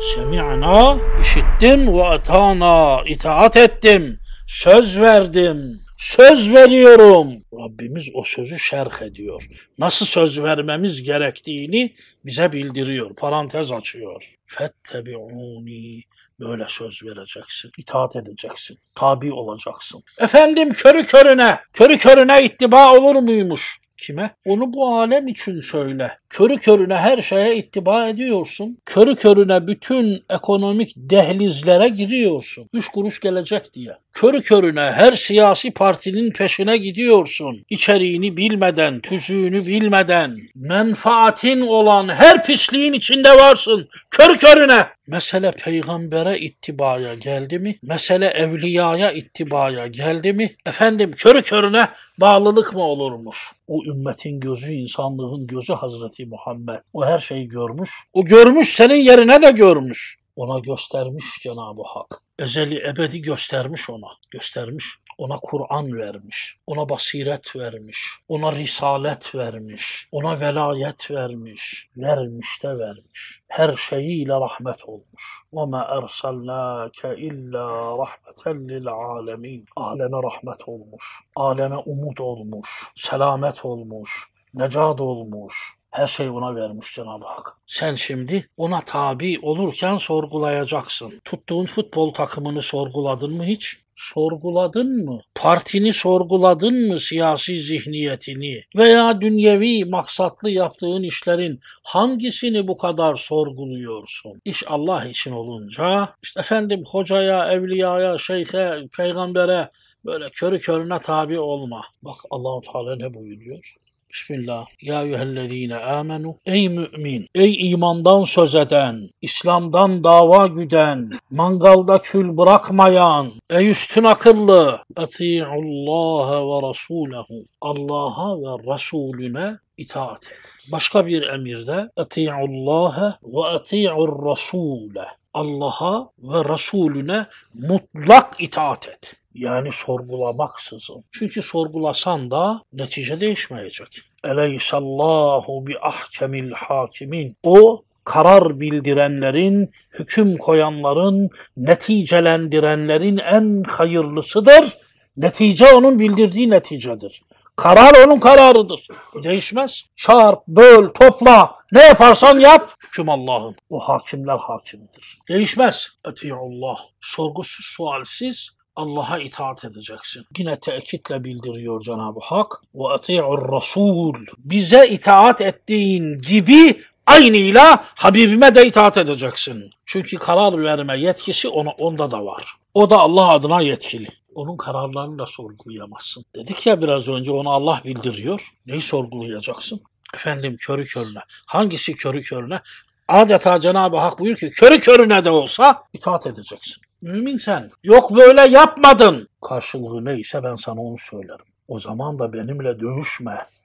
Semi'na işittim ve atana itaat ettim. Söz verdim. Söz veriyorum. Rabbimiz o sözü şerh ediyor. Nasıl söz vermemiz gerektiğini bize bildiriyor. Parantez açıyor. Fettebi'uni böyle söz vereceksin. itaat edeceksin. Tabi olacaksın. Efendim körü körüne, körü körüne ittiba olur muymuş? Kime? Onu bu alem için söyle körü körüne her şeye ittiba ediyorsun. Körü körüne bütün ekonomik dehlizlere giriyorsun. Üç kuruş gelecek diye. Körü körüne her siyasi partinin peşine gidiyorsun. İçeriğini bilmeden, tüzüğünü bilmeden, menfaatin olan her pisliğin içinde varsın. Körü körüne. Mesele peygambere ittibaya geldi mi? Mesele evliyaya ittibaya geldi mi? Efendim körü körüne bağlılık mı olurmuş? O ümmetin gözü, insanlığın gözü Hazreti Hazreti Muhammed. O her şeyi görmüş. O görmüş senin yerine de görmüş. Ona göstermiş Cenab-ı Hak. Ezeli ebedi göstermiş ona. Göstermiş. Ona Kur'an vermiş. Ona basiret vermiş. Ona risalet vermiş. Ona velayet vermiş. Vermiş de vermiş. Her şeyiyle rahmet olmuş. وَمَا اَرْسَلْنَاكَ اِلَّا رَحْمَةً لِلْعَالَمِينَ Aleme rahmet olmuş. Aleme umut olmuş. Selamet olmuş. Necat olmuş her şeyi ona vermiş Cenab-ı Hak. Sen şimdi ona tabi olurken sorgulayacaksın. Tuttuğun futbol takımını sorguladın mı hiç? sorguladın mı? Partini sorguladın mı siyasi zihniyetini? Veya dünyevi maksatlı yaptığın işlerin hangisini bu kadar sorguluyorsun? İş Allah için olunca, işte efendim hocaya, evliyaya, şeyhe, peygambere Böyle körü körüne tabi olma. Bak Allahu Teala ne buyuruyor? Bismillah. Ya eyyühellezine amenu. Ey mümin, ey imandan söz eden, İslam'dan dava güden, mangalda kül bırakmayan, ey üstün akıllı. Eti'ullaha ve rasulehu. Allah'a ve Resulüne itaat et. Başka bir emirde Eti'ullaha ve eti'ur rasule. Allah'a ve Resulüne mutlak itaat et. Yani sorgulamaksızın. Çünkü sorgulasan da netice değişmeyecek. Eleysallahu bi ahkemil hakimin. O karar bildirenlerin, hüküm koyanların, neticelendirenlerin en hayırlısıdır. Netice onun bildirdiği neticedir. Karar onun kararıdır. Değişmez. Çarp, böl, topla. Ne yaparsan yap. Hüküm Allah'ın. O hakimler hakimidir. Değişmez. Eti'ullah. Sorgusuz, sualsiz Allah'a itaat edeceksin. Yine tekitle bildiriyor Cenab-ı Hak. Ve ati'ur rasul. Bize itaat ettiğin gibi aynıyla Habibime de itaat edeceksin. Çünkü karar verme yetkisi ona, onda da var. O da Allah adına yetkili. Onun kararlarını da sorgulayamazsın. Dedik ya biraz önce onu Allah bildiriyor. Neyi sorgulayacaksın? Efendim körü körüne. Hangisi körü körüne? Adeta Cenab-ı Hak buyur ki körü körüne de olsa itaat edeceksin. Mümin sen. Yok böyle yapmadın. Karşılığı neyse ben sana onu söylerim. O zaman da benimle dövüşme.